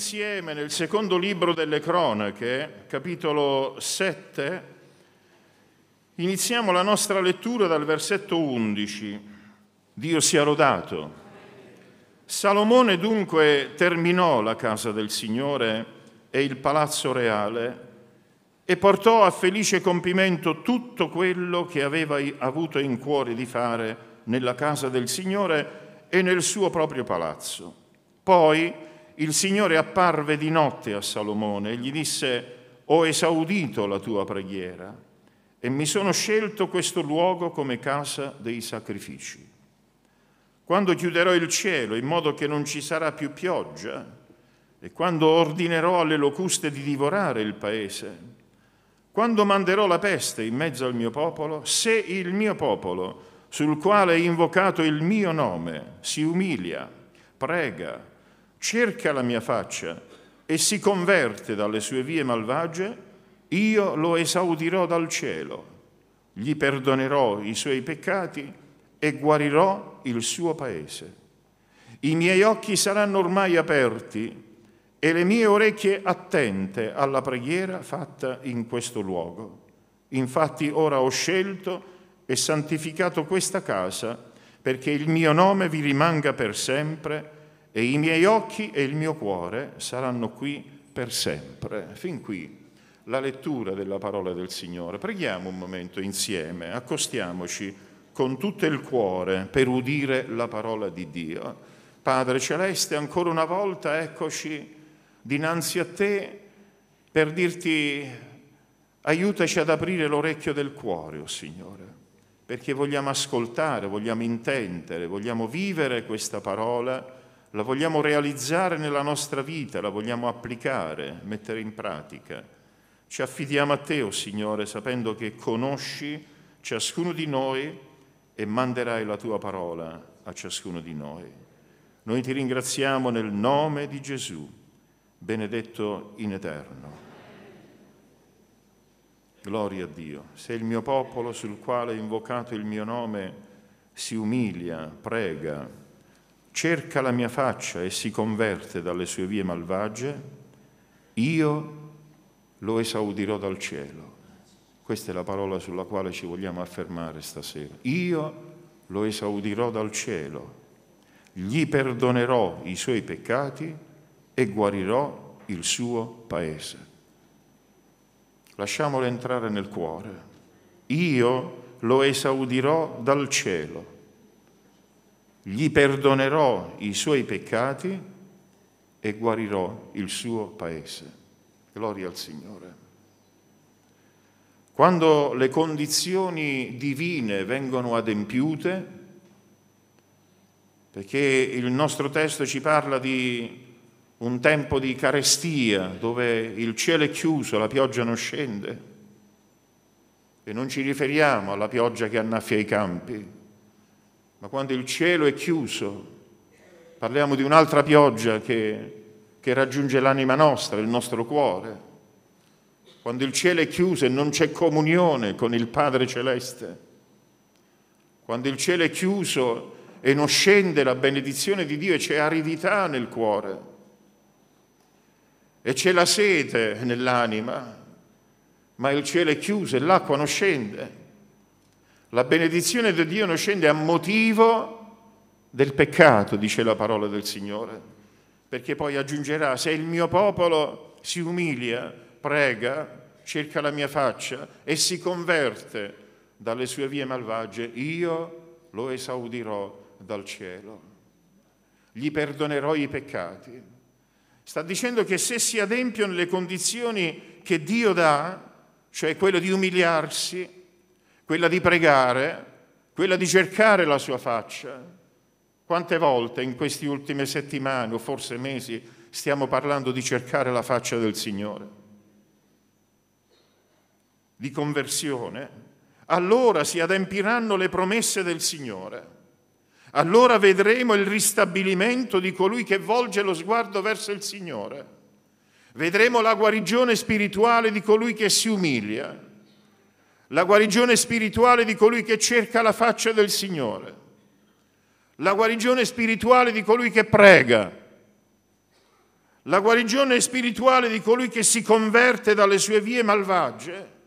insieme nel secondo libro delle cronache, capitolo 7, iniziamo la nostra lettura dal versetto 11. Dio sia lodato. Salomone dunque terminò la casa del Signore e il palazzo reale e portò a felice compimento tutto quello che aveva avuto in cuore di fare nella casa del Signore e nel suo proprio palazzo. Poi il Signore apparve di notte a Salomone e gli disse, ho esaudito la tua preghiera e mi sono scelto questo luogo come casa dei sacrifici. Quando chiuderò il cielo in modo che non ci sarà più pioggia e quando ordinerò alle locuste di divorare il paese, quando manderò la peste in mezzo al mio popolo, se il mio popolo, sul quale è invocato il mio nome, si umilia, prega, cerca la mia faccia e si converte dalle sue vie malvagie, io lo esaudirò dal cielo, gli perdonerò i suoi peccati e guarirò il suo paese. I miei occhi saranno ormai aperti e le mie orecchie attente alla preghiera fatta in questo luogo. Infatti ora ho scelto e santificato questa casa perché il mio nome vi rimanga per sempre e i miei occhi e il mio cuore saranno qui per sempre. Fin qui la lettura della parola del Signore. Preghiamo un momento insieme, accostiamoci con tutto il cuore per udire la parola di Dio. Padre Celeste, ancora una volta eccoci dinanzi a te per dirti aiutaci ad aprire l'orecchio del cuore, o oh Signore, perché vogliamo ascoltare, vogliamo intendere, vogliamo vivere questa parola la vogliamo realizzare nella nostra vita, la vogliamo applicare, mettere in pratica. Ci affidiamo a te, o oh Signore, sapendo che conosci ciascuno di noi e manderai la tua parola a ciascuno di noi. Noi ti ringraziamo nel nome di Gesù, benedetto in eterno. Gloria a Dio. Se il mio popolo sul quale è invocato il mio nome si umilia, prega, cerca la mia faccia e si converte dalle sue vie malvagie, io lo esaudirò dal cielo. Questa è la parola sulla quale ci vogliamo affermare stasera. Io lo esaudirò dal cielo, gli perdonerò i suoi peccati e guarirò il suo paese. Lasciamolo entrare nel cuore. Io lo esaudirò dal cielo gli perdonerò i suoi peccati e guarirò il suo paese. Gloria al Signore. Quando le condizioni divine vengono adempiute, perché il nostro testo ci parla di un tempo di carestia dove il cielo è chiuso, la pioggia non scende, e non ci riferiamo alla pioggia che annaffia i campi, ma quando il cielo è chiuso, parliamo di un'altra pioggia che, che raggiunge l'anima nostra, il nostro cuore. Quando il cielo è chiuso e non c'è comunione con il Padre Celeste, quando il cielo è chiuso e non scende la benedizione di Dio e c'è aridità nel cuore e c'è la sete nell'anima, ma il cielo è chiuso e l'acqua non scende. La benedizione di Dio non scende a motivo del peccato, dice la parola del Signore, perché poi aggiungerà, se il mio popolo si umilia, prega, cerca la mia faccia e si converte dalle sue vie malvagie, io lo esaudirò dal cielo, gli perdonerò i peccati. Sta dicendo che se si adempiono le condizioni che Dio dà, cioè quello di umiliarsi, quella di pregare, quella di cercare la sua faccia. Quante volte in queste ultime settimane o forse mesi stiamo parlando di cercare la faccia del Signore? Di conversione. Allora si adempiranno le promesse del Signore. Allora vedremo il ristabilimento di colui che volge lo sguardo verso il Signore. Vedremo la guarigione spirituale di colui che si umilia la guarigione spirituale di colui che cerca la faccia del Signore, la guarigione spirituale di colui che prega, la guarigione spirituale di colui che si converte dalle sue vie malvagie.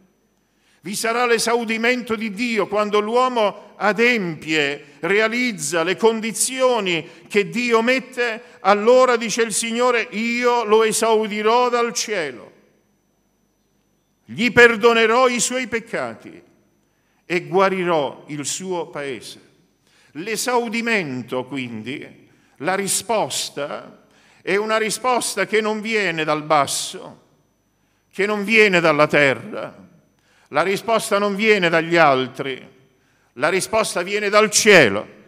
Vi sarà l'esaudimento di Dio quando l'uomo adempie, realizza le condizioni che Dio mette, allora dice il Signore, io lo esaudirò dal cielo gli perdonerò i suoi peccati e guarirò il suo paese. L'esaudimento, quindi, la risposta, è una risposta che non viene dal basso, che non viene dalla terra, la risposta non viene dagli altri, la risposta viene dal cielo.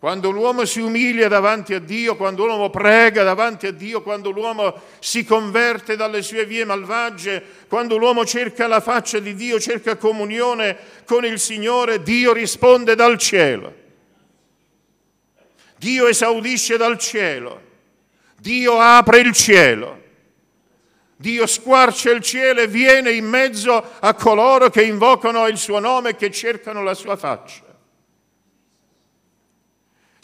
Quando l'uomo si umilia davanti a Dio, quando l'uomo prega davanti a Dio, quando l'uomo si converte dalle sue vie malvagie, quando l'uomo cerca la faccia di Dio, cerca comunione con il Signore, Dio risponde dal cielo. Dio esaudisce dal cielo. Dio apre il cielo. Dio squarcia il cielo e viene in mezzo a coloro che invocano il suo nome e che cercano la sua faccia.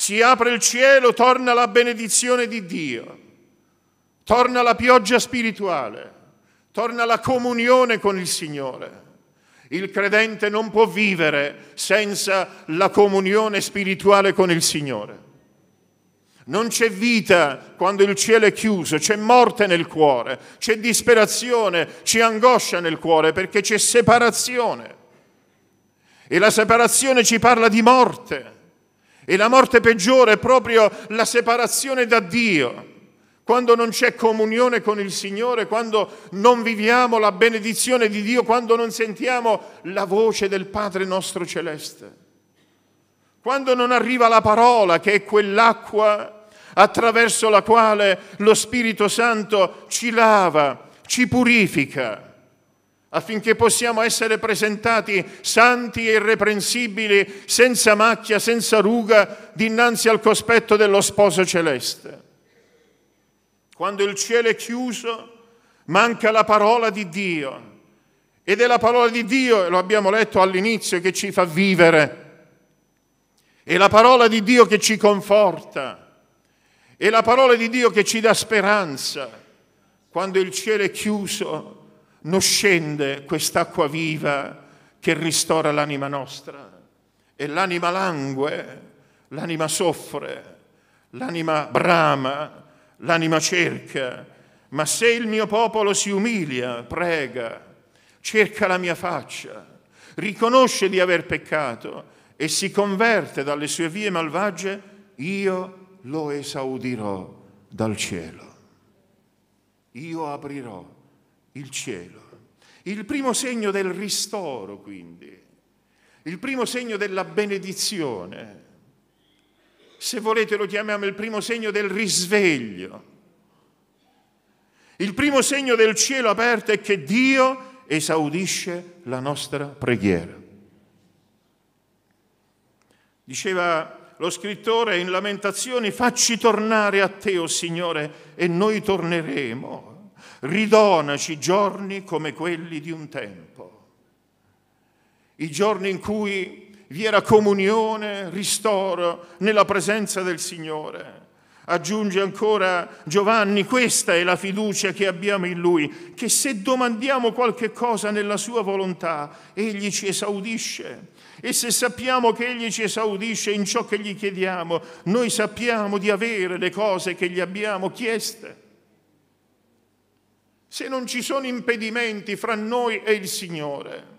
Si apre il cielo, torna la benedizione di Dio, torna la pioggia spirituale, torna la comunione con il Signore. Il credente non può vivere senza la comunione spirituale con il Signore. Non c'è vita quando il cielo è chiuso, c'è morte nel cuore, c'è disperazione, c'è angoscia nel cuore perché c'è separazione. E la separazione ci parla di morte. E la morte peggiore è proprio la separazione da Dio. Quando non c'è comunione con il Signore, quando non viviamo la benedizione di Dio, quando non sentiamo la voce del Padre nostro celeste. Quando non arriva la parola che è quell'acqua attraverso la quale lo Spirito Santo ci lava, ci purifica affinché possiamo essere presentati santi e irreprensibili, senza macchia, senza ruga, dinanzi al cospetto dello sposo celeste. Quando il cielo è chiuso, manca la parola di Dio. Ed è la parola di Dio, lo abbiamo letto all'inizio, che ci fa vivere. È la parola di Dio che ci conforta. È la parola di Dio che ci dà speranza. Quando il cielo è chiuso, non scende quest'acqua viva che ristora l'anima nostra. E l'anima langue, l'anima soffre, l'anima brama, l'anima cerca. Ma se il mio popolo si umilia, prega, cerca la mia faccia, riconosce di aver peccato e si converte dalle sue vie malvagie, io lo esaudirò dal cielo. Io aprirò il cielo. Il primo segno del ristoro, quindi, il primo segno della benedizione. Se volete lo chiamiamo il primo segno del risveglio. Il primo segno del cielo aperto è che Dio esaudisce la nostra preghiera. Diceva lo scrittore in Lamentazioni, facci tornare a te, o oh Signore, e noi torneremo ridonaci giorni come quelli di un tempo, i giorni in cui vi era comunione, ristoro nella presenza del Signore. Aggiunge ancora Giovanni, questa è la fiducia che abbiamo in Lui, che se domandiamo qualche cosa nella Sua volontà, Egli ci esaudisce. E se sappiamo che Egli ci esaudisce in ciò che gli chiediamo, noi sappiamo di avere le cose che gli abbiamo chieste se non ci sono impedimenti fra noi e il Signore,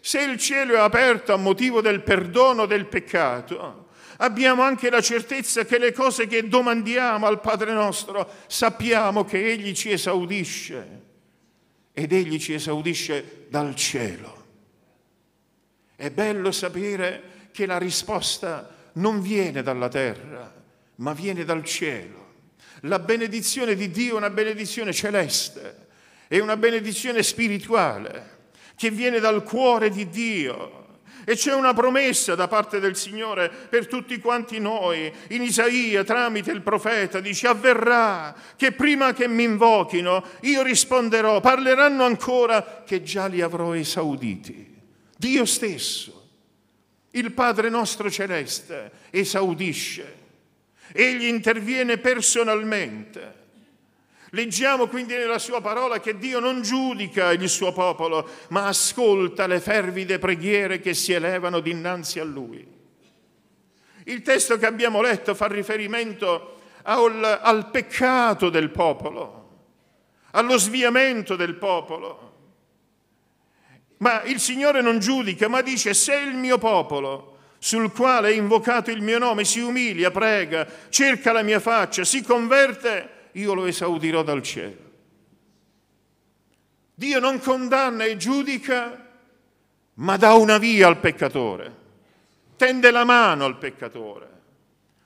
se il cielo è aperto a motivo del perdono del peccato, abbiamo anche la certezza che le cose che domandiamo al Padre nostro sappiamo che Egli ci esaudisce ed Egli ci esaudisce dal cielo. È bello sapere che la risposta non viene dalla terra, ma viene dal cielo. La benedizione di Dio è una benedizione celeste, è una benedizione spirituale che viene dal cuore di Dio. E c'è una promessa da parte del Signore per tutti quanti noi. In Isaia, tramite il profeta, dice, avverrà che prima che mi invochino io risponderò, parleranno ancora che già li avrò esauditi. Dio stesso, il Padre nostro celeste, esaudisce Egli interviene personalmente. Leggiamo quindi nella sua parola che Dio non giudica il suo popolo, ma ascolta le fervide preghiere che si elevano dinanzi a lui. Il testo che abbiamo letto fa riferimento al, al peccato del popolo, allo sviamento del popolo. Ma il Signore non giudica, ma dice se il mio popolo sul quale è invocato il mio nome, si umilia, prega, cerca la mia faccia, si converte, io lo esaudirò dal cielo. Dio non condanna e giudica, ma dà una via al peccatore, tende la mano al peccatore,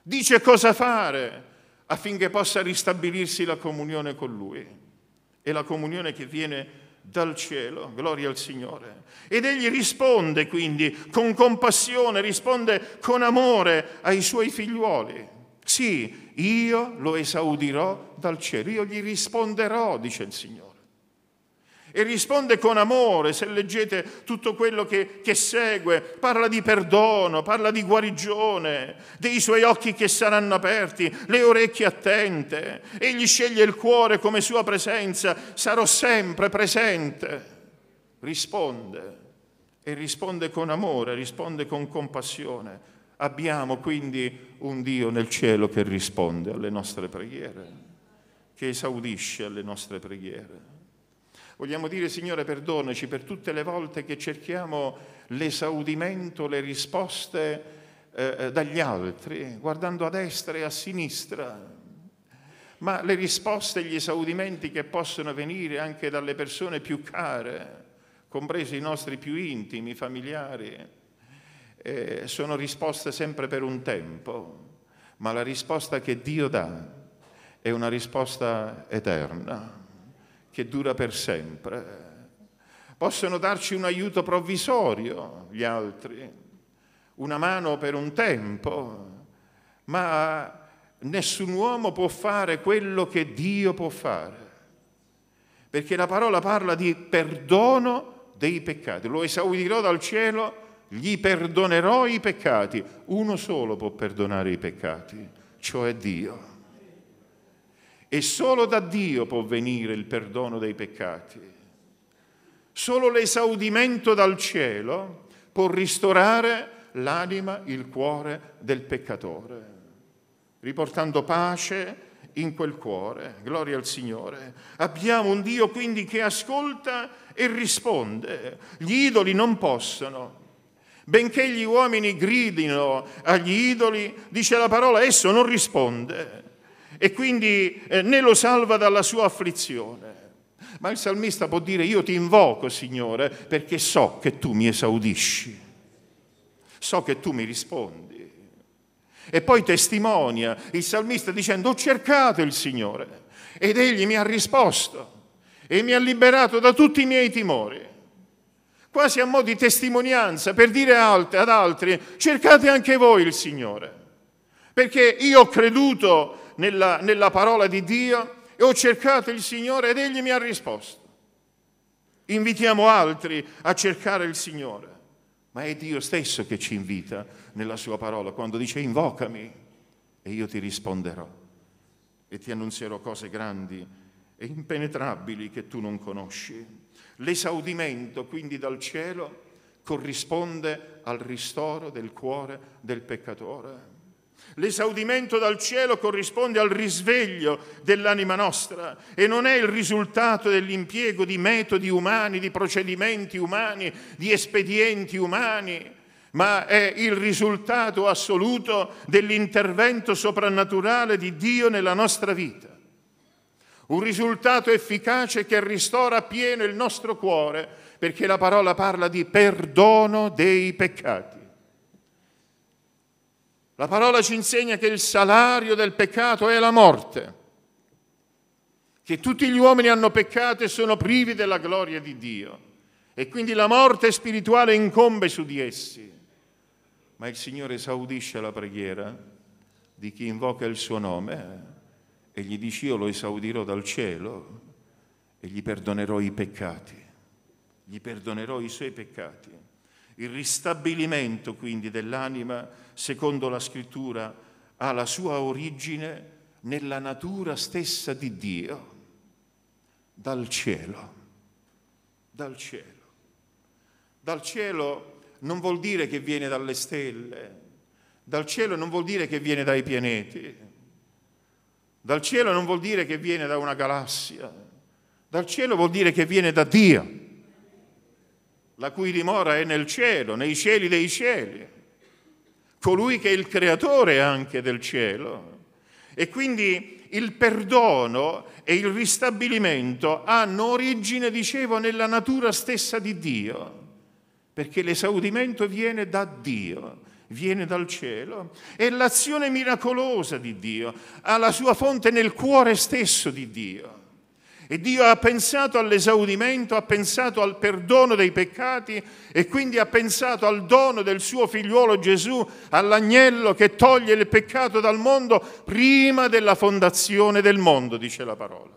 dice cosa fare affinché possa ristabilirsi la comunione con Lui. E la comunione che viene dal cielo, gloria al Signore. Ed egli risponde quindi con compassione, risponde con amore ai suoi figliuoli. Sì, io lo esaudirò dal cielo, io gli risponderò, dice il Signore e risponde con amore, se leggete tutto quello che, che, segue, parla di perdono, parla di guarigione, dei suoi occhi che saranno aperti, le orecchie attente, egli sceglie il cuore come sua presenza, sarò sempre presente. Risponde e risponde con amore, risponde con compassione. Abbiamo quindi un Dio nel cielo che risponde alle nostre preghiere, che esaudisce alle nostre preghiere. Vogliamo dire, Signore, perdonaci per tutte le volte che cerchiamo l'esaudimento, le risposte eh, eh dagli altri, guardando a destra e a sinistra. Ma le risposte e gli esaudimenti che possono venire anche dalle persone più care, compresi i nostri più intimi, familiari, eh, sono risposte sempre per un tempo, ma la risposta che Dio dà è una risposta eterna che dura per sempre. Possono darci un aiuto provvisorio gli altri, una mano per un tempo, ma nessun uomo può fare quello che Dio può fare. Perché la parola parla di perdono dei peccati. Lo esaudirò dal cielo, gli perdonerò i peccati. Uno solo può perdonare i peccati, cioè Dio. E solo da Dio può venire il perdono dei peccati. Solo l'esaudimento dal cielo può ristorare l'anima, il cuore del peccatore, riportando pace in quel cuore. Gloria al Signore. Abbiamo un Dio quindi che ascolta e risponde. Gli idoli non possono. Benché gli uomini gridino agli idoli, dice la parola, esso non risponde e quindi eh, né lo salva dalla sua afflizione. Ma il salmista può dire io ti invoco Signore perché so che tu mi esaudisci, so che tu mi rispondi. E poi testimonia il salmista dicendo ho cercato il Signore ed egli mi ha risposto e mi ha liberato da tutti i miei timori. Quasi a mo' di testimonianza per dire ad altri cercate anche voi il Signore, perché io ho creduto nella, nella parola di Dio e ho cercato il Signore ed Egli mi ha risposto. Invitiamo altri a cercare il Signore, ma è Dio stesso che ci invita nella sua parola quando dice invocami e io ti risponderò e ti annunzierò cose grandi e impenetrabili che tu non conosci. L'esaudimento quindi dal cielo corrisponde al ristoro del cuore del peccatore. L'esaudimento dal cielo corrisponde al risveglio dell'anima nostra e non è il risultato dell'impiego di metodi umani, di procedimenti umani, di espedienti umani, ma è il risultato assoluto dell'intervento soprannaturale di Dio nella nostra vita. Un risultato efficace che ristora pieno il nostro cuore, perché la parola parla di perdono dei peccati. La parola ci insegna che il salario del peccato è la morte, che tutti gli uomini hanno peccato e sono privi della gloria di Dio e quindi la morte spirituale incombe su di essi. Ma il Signore esaudisce la preghiera di chi invoca il suo nome eh, e gli dice io lo esaudirò dal cielo e gli perdonerò i peccati, gli perdonerò i suoi peccati. Il ristabilimento quindi dell'anima secondo la scrittura, ha la sua origine nella natura stessa di Dio, dal cielo, dal cielo. Dal cielo non vuol dire che viene dalle stelle, dal cielo non vuol dire che viene dai pianeti, dal cielo non vuol dire che viene da una galassia, dal cielo vuol dire che viene da Dio, la cui dimora è nel cielo, nei cieli dei cieli colui che è il creatore anche del cielo. E quindi il perdono e il ristabilimento hanno origine, dicevo, nella natura stessa di Dio, perché l'esaudimento viene da Dio, viene dal cielo, e l'azione miracolosa di Dio, ha la sua fonte nel cuore stesso di Dio. E Dio ha pensato all'esaudimento, ha pensato al perdono dei peccati e quindi ha pensato al dono del suo figliuolo Gesù, all'agnello che toglie il peccato dal mondo prima della fondazione del mondo, dice la parola.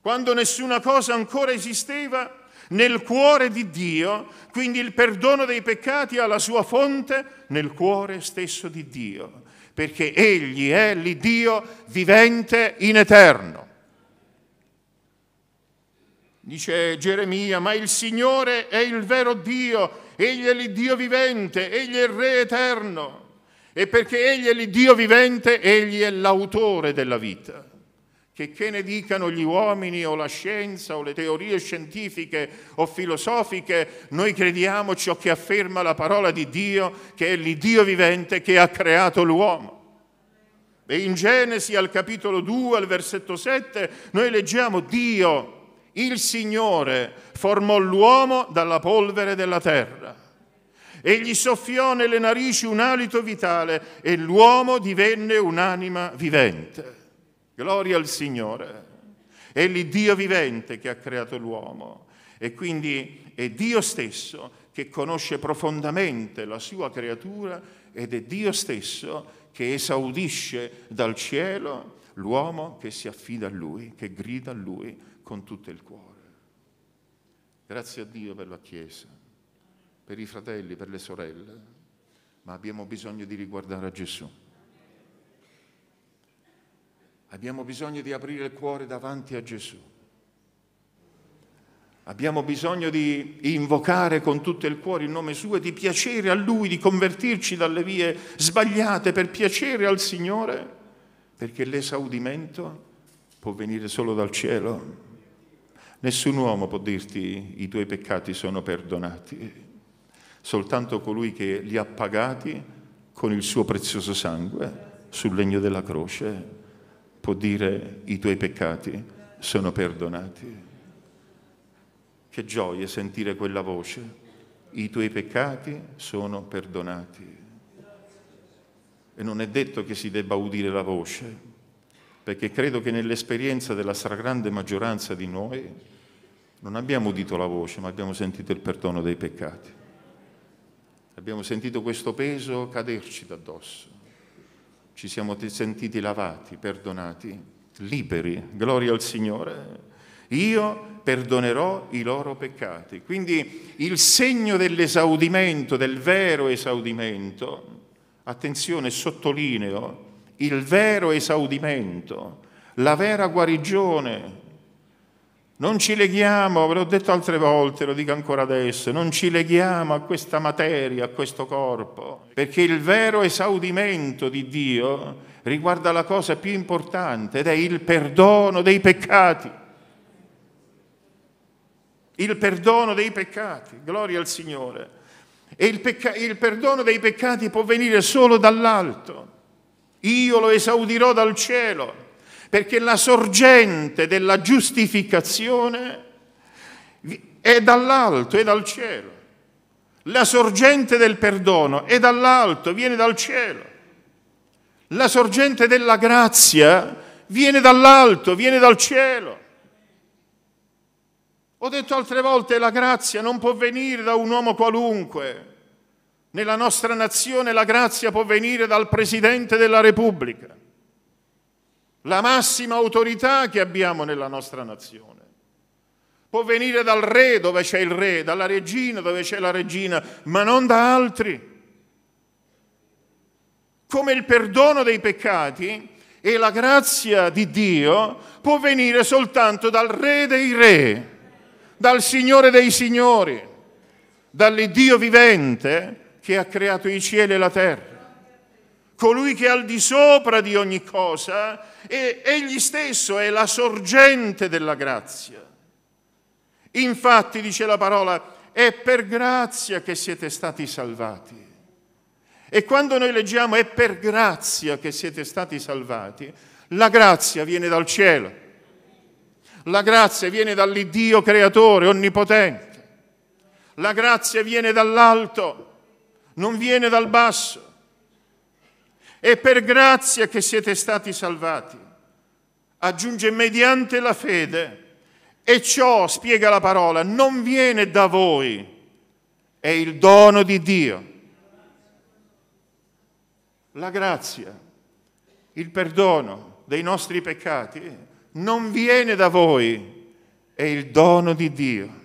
Quando nessuna cosa ancora esisteva, nel cuore di Dio, quindi il perdono dei peccati ha la sua fonte nel cuore stesso di Dio, perché egli è l'Iddio vivente in eterno. Dice Geremia, ma il Signore è il vero Dio, egli è l'Iddio vivente, egli è il Re eterno. E perché egli è l'Iddio vivente, egli è l'autore della vita. Che, che ne dicano gli uomini o la scienza o le teorie scientifiche o filosofiche, noi crediamo ciò che afferma la parola di Dio, che è l'Iddio vivente che ha creato l'uomo. E in Genesi al capitolo 2, al versetto 7, noi leggiamo Dio, il Signore, formò l'uomo dalla polvere della terra e gli soffiò nelle narici un alito vitale e l'uomo divenne un'anima vivente. Gloria al Signore. È l'Iddio vivente che ha creato l'uomo e quindi è Dio stesso che conosce profondamente la sua creatura ed è Dio stesso che esaudisce dal cielo l'uomo che si affida a lui, che grida a lui con tutto il cuore. Grazie a Dio per la Chiesa, per i fratelli, per le sorelle, ma abbiamo bisogno di riguardare a Gesù. Abbiamo bisogno di aprire il cuore davanti a Gesù. Abbiamo bisogno di invocare con tutto il cuore il nome suo e di piacere a Lui, di convertirci dalle vie sbagliate per piacere al Signore, perché l'esaudimento può venire solo dal cielo. Nessun uomo può dirti i tuoi peccati sono perdonati, soltanto colui che li ha pagati con il suo prezioso sangue sul legno della croce può dire i tuoi peccati sono perdonati. Che gioia sentire quella voce, i tuoi peccati sono perdonati. E non è detto che si debba udire la voce, perché credo che nell'esperienza della stragrande maggioranza di noi non abbiamo udito la voce, ma abbiamo sentito il perdono dei peccati. Abbiamo sentito questo peso caderci d'addosso ci siamo sentiti lavati, perdonati, liberi, gloria al Signore. Io perdonerò i loro peccati. Quindi il segno dell'esaudimento, del vero esaudimento, attenzione, sottolineo, il vero esaudimento, la vera guarigione, non ci leghiamo, ve l'ho detto altre volte, lo dico ancora adesso, non ci leghiamo a questa materia, a questo corpo, perché il vero esaudimento di Dio riguarda la cosa più importante ed è il perdono dei peccati. Il perdono dei peccati, gloria al Signore. E il, pecca- il perdono dei peccati può venire solo dall'alto. Io lo esaudirò dal cielo perché la sorgente della giustificazione è dall'alto, è dal cielo. La sorgente del perdono è dall'alto, viene dal cielo. La sorgente della grazia viene dall'alto, viene dal cielo. Ho detto altre volte, la grazia non può venire da un uomo qualunque. Nella nostra nazione la grazia può venire dal Presidente della Repubblica la massima autorità che abbiamo nella nostra nazione. Può venire dal re dove c'è il re, dalla regina dove c'è la regina, ma non da altri. Come il perdono dei peccati e la grazia di Dio può venire soltanto dal re dei re, dal Signore dei Signori, dall'Iddio vivente che ha creato i cieli e la terra colui che è al di sopra di ogni cosa, e egli stesso è la sorgente della grazia. Infatti, dice la parola, è per grazia che siete stati salvati. E quando noi leggiamo è per grazia che siete stati salvati, la grazia viene dal cielo. La grazia viene dall'Iddio creatore, onnipotente. La grazia viene dall'alto, non viene dal basso. È per grazia che siete stati salvati. Aggiunge mediante la fede. E ciò, spiega la parola, non viene da voi, è il dono di Dio. La grazia, il perdono dei nostri peccati non viene da voi, è il dono di Dio.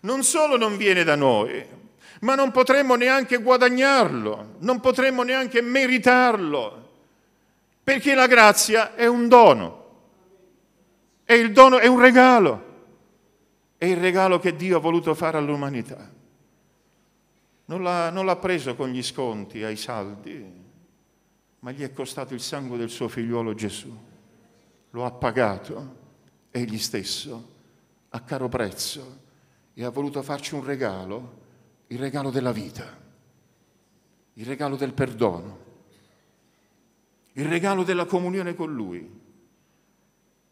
Non solo non viene da noi, ma non potremmo neanche guadagnarlo, non potremmo neanche meritarlo, perché la grazia è un dono, e il dono è un regalo, è il regalo che Dio ha voluto fare all'umanità. Non l'ha, non l'ha preso con gli sconti ai saldi, ma gli è costato il sangue del suo figliuolo Gesù, lo ha pagato egli stesso a caro prezzo e ha voluto farci un regalo il regalo della vita, il regalo del perdono, il regalo della comunione con Lui,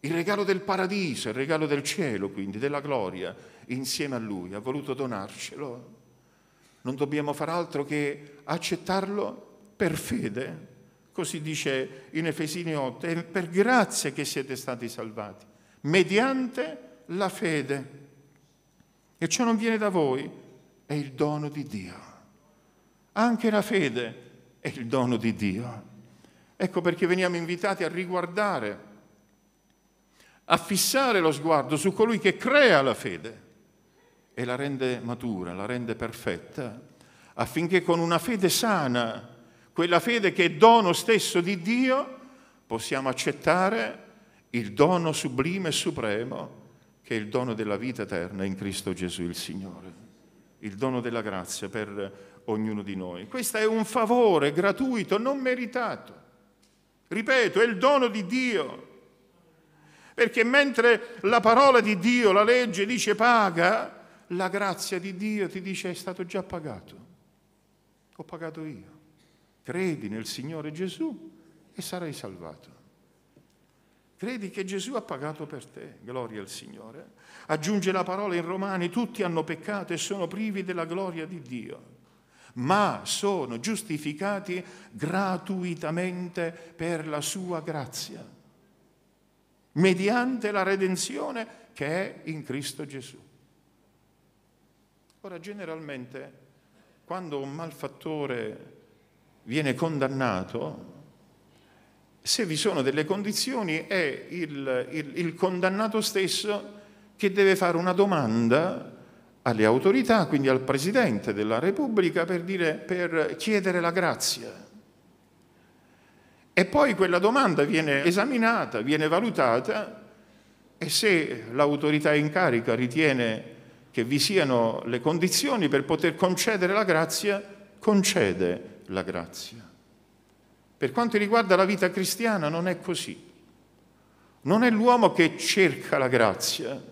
il regalo del paradiso, il regalo del cielo, quindi della gloria, insieme a Lui. Ha voluto donarcelo. Non dobbiamo far altro che accettarlo per fede. Così dice in Efesini 8, è per grazia che siete stati salvati, mediante la fede. E ciò non viene da voi, è il dono di Dio. Anche la fede è il dono di Dio. Ecco perché veniamo invitati a riguardare, a fissare lo sguardo su colui che crea la fede e la rende matura, la rende perfetta, affinché con una fede sana, quella fede che è dono stesso di Dio, possiamo accettare il dono sublime e supremo che è il dono della vita eterna in Cristo Gesù il Signore il dono della grazia per ognuno di noi. Questo è un favore gratuito, non meritato. Ripeto, è il dono di Dio. Perché mentre la parola di Dio, la legge dice paga, la grazia di Dio ti dice è stato già pagato. Ho pagato io. Credi nel Signore Gesù e sarai salvato. Credi che Gesù ha pagato per te, gloria al Signore. Aggiunge la parola in Romani, tutti hanno peccato e sono privi della gloria di Dio, ma sono giustificati gratuitamente per la sua grazia, mediante la redenzione che è in Cristo Gesù. Ora, generalmente, quando un malfattore viene condannato, se vi sono delle condizioni è il, il, il condannato stesso che deve fare una domanda alle autorità, quindi al Presidente della Repubblica, per, dire, per chiedere la grazia. E poi quella domanda viene esaminata, viene valutata e se l'autorità in carica ritiene che vi siano le condizioni per poter concedere la grazia, concede la grazia. Per quanto riguarda la vita cristiana non è così. Non è l'uomo che cerca la grazia,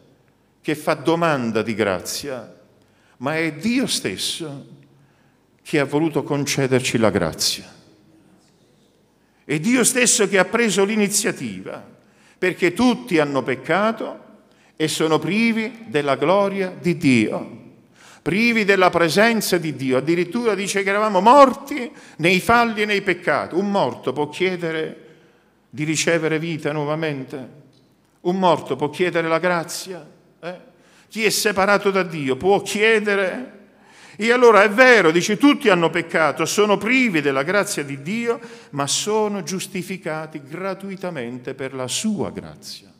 che fa domanda di grazia, ma è Dio stesso che ha voluto concederci la grazia. È Dio stesso che ha preso l'iniziativa, perché tutti hanno peccato e sono privi della gloria di Dio, privi della presenza di Dio. Addirittura dice che eravamo morti nei falli e nei peccati. Un morto può chiedere di ricevere vita nuovamente? Un morto può chiedere la grazia? Eh? Chi è separato da Dio può chiedere? E allora è vero, dice, tutti hanno peccato, sono privi della grazia di Dio, ma sono giustificati gratuitamente per la sua grazia,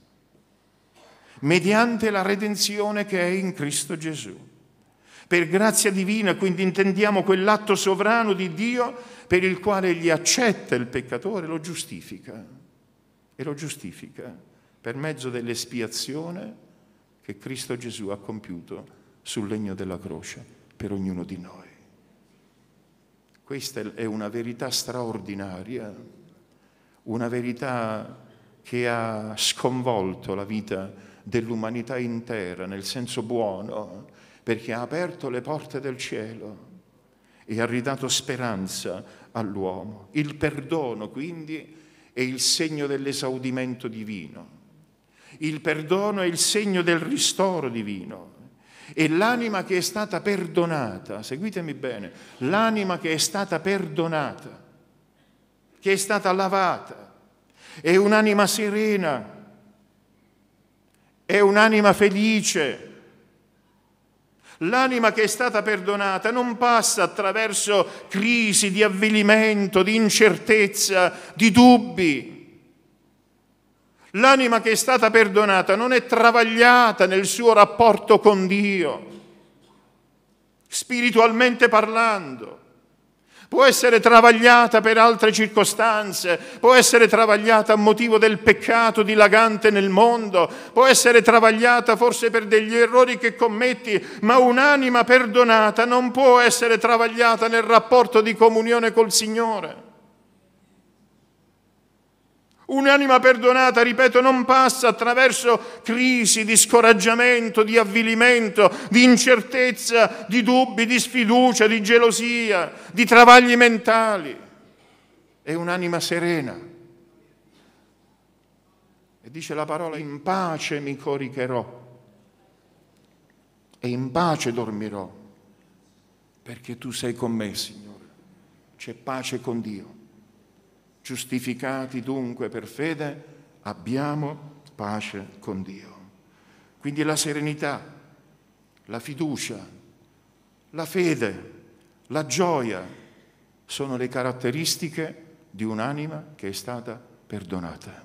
mediante la redenzione che è in Cristo Gesù. Per grazia divina, quindi intendiamo quell'atto sovrano di Dio per il quale egli accetta il peccatore, lo giustifica e lo giustifica per mezzo dell'espiazione che Cristo Gesù ha compiuto sul legno della croce per ognuno di noi. Questa è una verità straordinaria, una verità che ha sconvolto la vita dell'umanità intera nel senso buono, perché ha aperto le porte del cielo e ha ridato speranza all'uomo. Il perdono quindi è il segno dell'esaudimento divino il perdono è il segno del ristoro divino. E l'anima che è stata perdonata, seguitemi bene, l'anima che è stata perdonata, che è stata lavata, è un'anima serena, è un'anima felice. L'anima che è stata perdonata non passa attraverso crisi di avvilimento, di incertezza, di dubbi, L'anima che è stata perdonata non è travagliata nel suo rapporto con Dio, spiritualmente parlando. Può essere travagliata per altre circostanze, può essere travagliata a motivo del peccato dilagante nel mondo, può essere travagliata forse per degli errori che commetti, ma un'anima perdonata non può essere travagliata nel rapporto di comunione col Signore. Un'anima perdonata, ripeto, non passa attraverso crisi di scoraggiamento, di avvilimento, di incertezza, di dubbi, di sfiducia, di gelosia, di travagli mentali. È un'anima serena. E dice la parola, in pace mi coricherò e in pace dormirò, perché tu sei con me, Signore. C'è pace con Dio. Giustificati dunque per fede, abbiamo pace con Dio. Quindi la serenità, la fiducia, la fede, la gioia sono le caratteristiche di un'anima che è stata perdonata.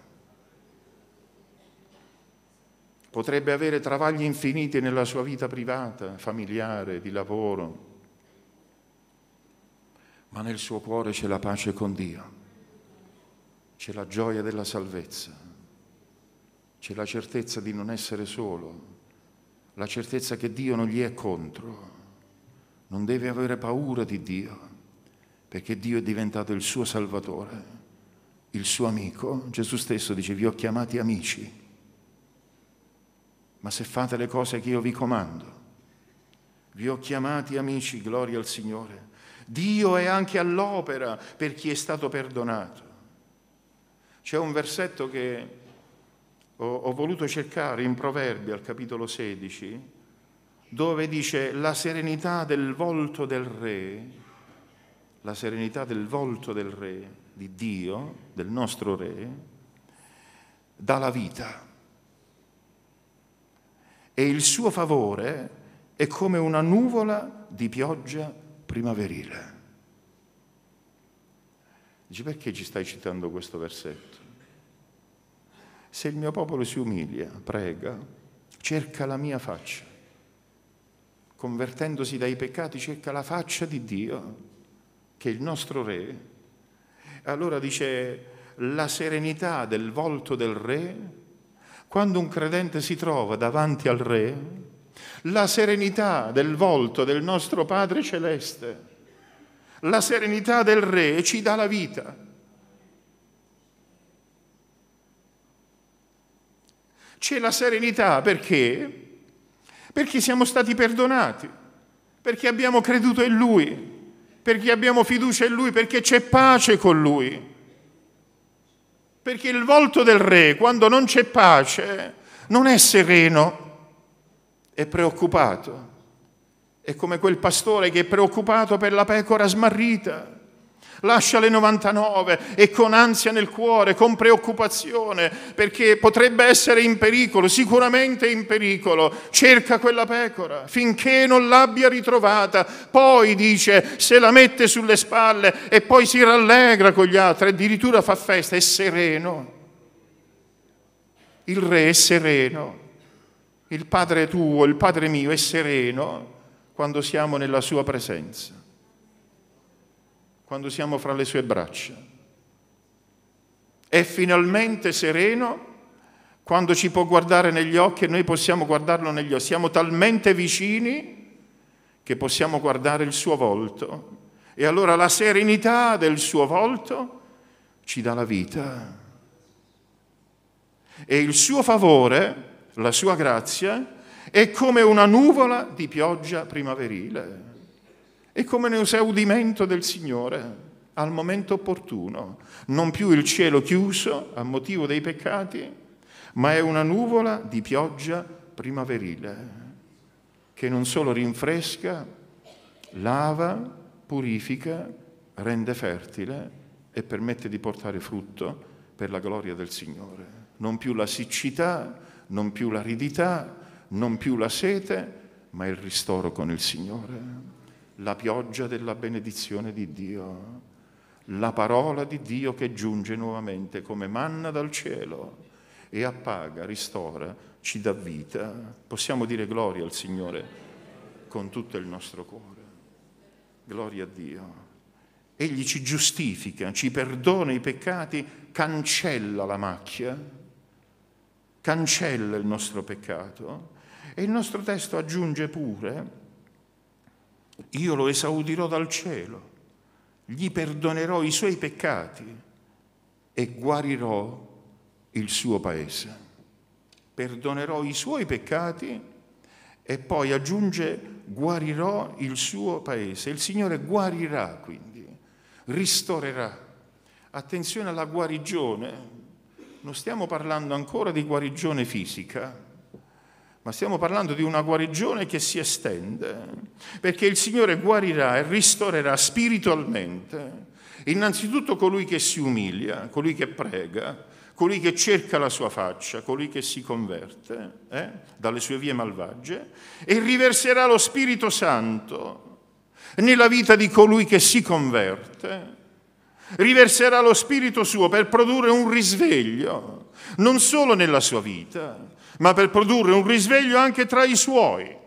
Potrebbe avere travagli infiniti nella sua vita privata, familiare, di lavoro, ma nel suo cuore c'è la pace con Dio c'è la gioia della salvezza, c'è la certezza di non essere solo, la certezza che Dio non gli è contro, non deve avere paura di Dio, perché Dio è diventato il suo Salvatore, il suo amico. Gesù stesso dice, vi ho chiamati amici, ma se fate le cose che io vi comando, vi ho chiamati amici, gloria al Signore. Dio è anche all'opera per chi è stato perdonato. C'è un versetto che ho, ho voluto cercare in Proverbi al capitolo 16, dove dice la serenità del volto del re, la serenità del volto del re, di Dio, del nostro re, dà la vita. E il suo favore è come una nuvola di pioggia primaverile. Dici perché ci stai citando questo versetto? Se il mio popolo si umilia, prega, cerca la mia faccia, convertendosi dai peccati cerca la faccia di Dio, che è il nostro Re. Allora dice la serenità del volto del Re, quando un credente si trova davanti al Re, la serenità del volto del nostro Padre Celeste la serenità del Re ci dà la vita. C'è la serenità perché? Perché siamo stati perdonati, perché abbiamo creduto in Lui, perché abbiamo fiducia in Lui, perché c'è pace con Lui. Perché il volto del Re, quando non c'è pace, non è sereno, è preoccupato. È come quel pastore che è preoccupato per la pecora smarrita. Lascia le 99 e con ansia nel cuore, con preoccupazione, perché potrebbe essere in pericolo, sicuramente in pericolo. Cerca quella pecora finché non l'abbia ritrovata. Poi dice, se la mette sulle spalle e poi si rallegra con gli altri, addirittura fa festa, è sereno. Il re è sereno. Il padre tuo, il padre mio è sereno quando siamo nella sua presenza, quando siamo fra le sue braccia. È finalmente sereno quando ci può guardare negli occhi e noi possiamo guardarlo negli occhi. Siamo talmente vicini che possiamo guardare il suo volto. E allora la serenità del suo volto ci dà la vita. E il suo favore, la sua grazia, è come una nuvola di pioggia primaverile, è come un esaudimento del Signore al momento opportuno, non più il cielo chiuso a motivo dei peccati, ma è una nuvola di pioggia primaverile che non solo rinfresca, lava, purifica, rende fertile e permette di portare frutto per la gloria del Signore. Non più la siccità, non più l'aridità, non più la sete, ma il ristoro con il Signore, la pioggia della benedizione di Dio, la parola di Dio che giunge nuovamente come manna dal cielo e appaga, ristora, ci dà vita. Possiamo dire gloria al Signore con tutto il nostro cuore. Gloria a Dio. Egli ci giustifica, ci perdona i peccati, cancella la macchia, cancella il nostro peccato e il nostro testo aggiunge pure, io lo esaudirò dal cielo, gli perdonerò i suoi peccati e guarirò il suo paese. Perdonerò i suoi peccati e poi aggiunge guarirò il suo paese. Il Signore guarirà quindi, ristorerà. Attenzione alla guarigione, non stiamo parlando ancora di guarigione fisica, ma stiamo parlando di una guarigione che si estende, perché il Signore guarirà e ristorerà spiritualmente innanzitutto colui che si umilia, colui che prega, colui che cerca la sua faccia, colui che si converte eh, dalle sue vie malvagie, e riverserà lo Spirito Santo nella vita di colui che si converte, riverserà lo Spirito suo per produrre un risveglio, non solo nella sua vita, ma per produrre un risveglio anche tra i suoi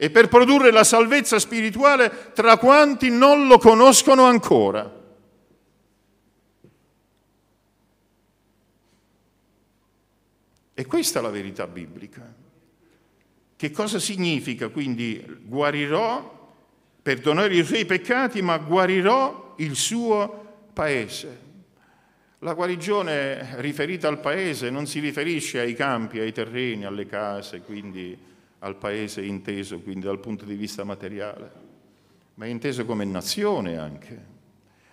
e per produrre la salvezza spirituale tra quanti non lo conoscono ancora. E questa è la verità biblica. Che cosa significa quindi guarirò, perdonerò i suoi peccati, ma guarirò il suo paese? La guarigione riferita al paese non si riferisce ai campi, ai terreni, alle case, quindi al paese inteso quindi dal punto di vista materiale, ma è inteso come nazione anche,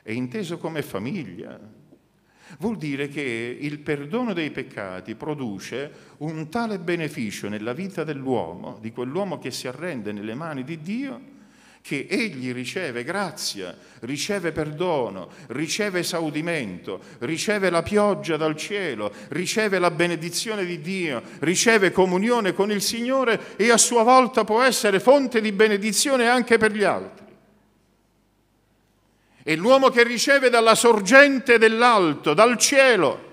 è inteso come famiglia. Vuol dire che il perdono dei peccati produce un tale beneficio nella vita dell'uomo, di quell'uomo che si arrende nelle mani di Dio, che egli riceve grazia, riceve perdono, riceve esaudimento, riceve la pioggia dal cielo, riceve la benedizione di Dio, riceve comunione con il Signore e a sua volta può essere fonte di benedizione anche per gli altri. E l'uomo che riceve dalla sorgente dell'alto, dal cielo.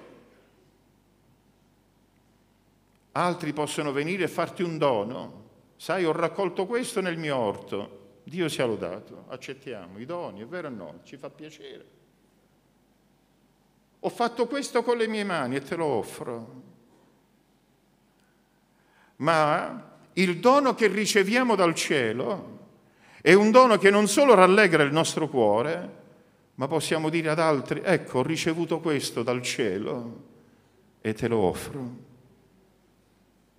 Altri possono venire e farti un dono. Sai, ho raccolto questo nel mio orto Dio sia lodato, accettiamo i doni, è vero o no? Ci fa piacere. Ho fatto questo con le mie mani e te lo offro. Ma il dono che riceviamo dal cielo è un dono che non solo rallegra il nostro cuore, ma possiamo dire ad altri, ecco, ho ricevuto questo dal cielo e te lo offro.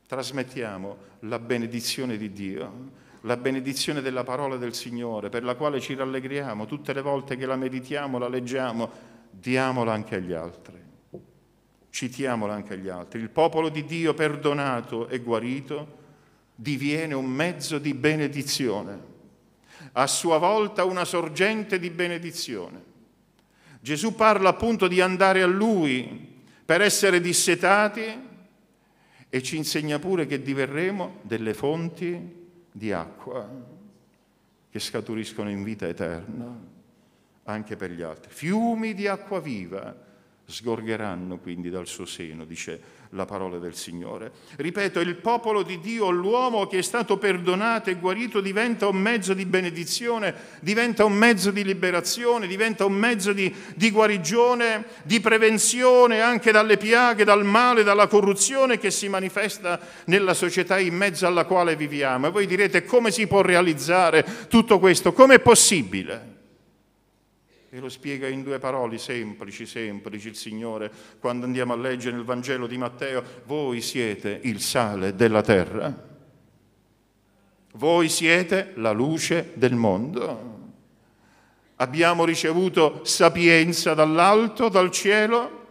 Trasmettiamo la benedizione di Dio la benedizione della parola del Signore, per la quale ci rallegriamo tutte le volte che la meditiamo, la leggiamo, diamola anche agli altri. Citiamola anche agli altri. Il popolo di Dio perdonato e guarito diviene un mezzo di benedizione, a sua volta una sorgente di benedizione. Gesù parla appunto di andare a Lui per essere dissetati e ci insegna pure che diverremo delle fonti di acqua che scaturiscono in vita eterna anche per gli altri. Fiumi di acqua viva Sgorgeranno quindi dal suo seno, dice la parola del Signore. Ripeto, il popolo di Dio, l'uomo che è stato perdonato e guarito, diventa un mezzo di benedizione, diventa un mezzo di liberazione, diventa un mezzo di, di guarigione, di prevenzione anche dalle piaghe, dal male, dalla corruzione che si manifesta nella società in mezzo alla quale viviamo. E voi direte come si può realizzare tutto questo? Com'è possibile? E lo spiega in due parole semplici, semplici il Signore, quando andiamo a leggere nel Vangelo di Matteo, voi siete il sale della terra, voi siete la luce del mondo. Abbiamo ricevuto sapienza dall'alto, dal cielo,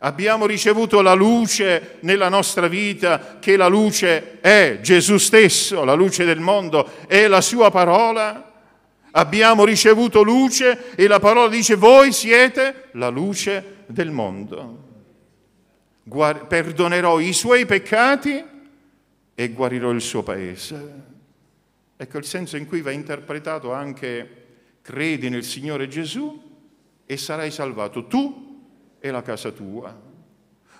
Abbiamo ricevuto la luce nella nostra vita, che la luce è Gesù stesso, la luce del mondo, è la sua parola abbiamo ricevuto luce e la parola dice voi siete la luce del mondo. Guar- perdonerò i suoi peccati e guarirò il suo paese. Ecco il senso in cui va interpretato anche credi nel Signore Gesù e sarai salvato tu e la casa tua.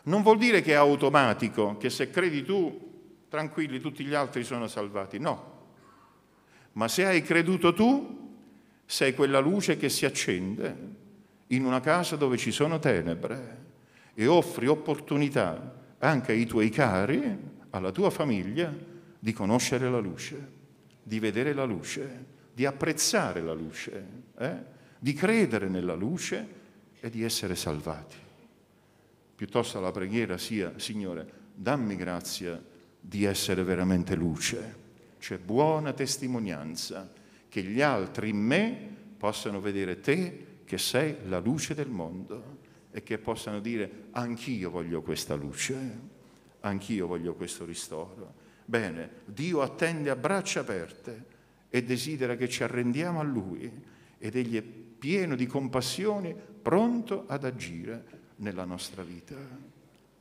Non vuol dire che è automatico, che se credi tu, tranquilli, tutti gli altri sono salvati, no. Ma se hai creduto tu, sei quella luce che si accende in una casa dove ci sono tenebre e offri opportunità anche ai tuoi cari, alla tua famiglia, di conoscere la luce, di vedere la luce, di apprezzare la luce, eh? di credere nella luce e di essere salvati. Piuttosto la preghiera sia, Signore, dammi grazia di essere veramente luce. C'è buona testimonianza che gli altri in me possano vedere te che sei la luce del mondo e che possano dire anch'io voglio questa luce, anch'io voglio questo ristoro. Bene, Dio attende a braccia aperte e desidera che ci arrendiamo a Lui ed Egli è pieno di compassione, pronto ad agire nella nostra vita.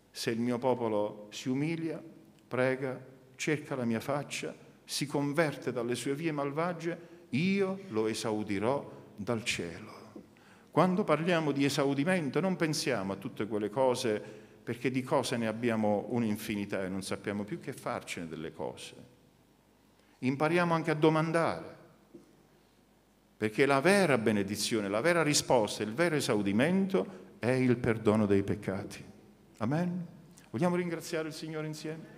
Se il mio popolo si umilia, prega, cerca la mia faccia, si converte dalle sue vie malvagie, io lo esaudirò dal cielo. Quando parliamo di esaudimento non pensiamo a tutte quelle cose perché di cose ne abbiamo un'infinità e non sappiamo più che farcene delle cose. Impariamo anche a domandare, perché la vera benedizione, la vera risposta, il vero esaudimento è il perdono dei peccati. Amen? Vogliamo ringraziare il Signore insieme?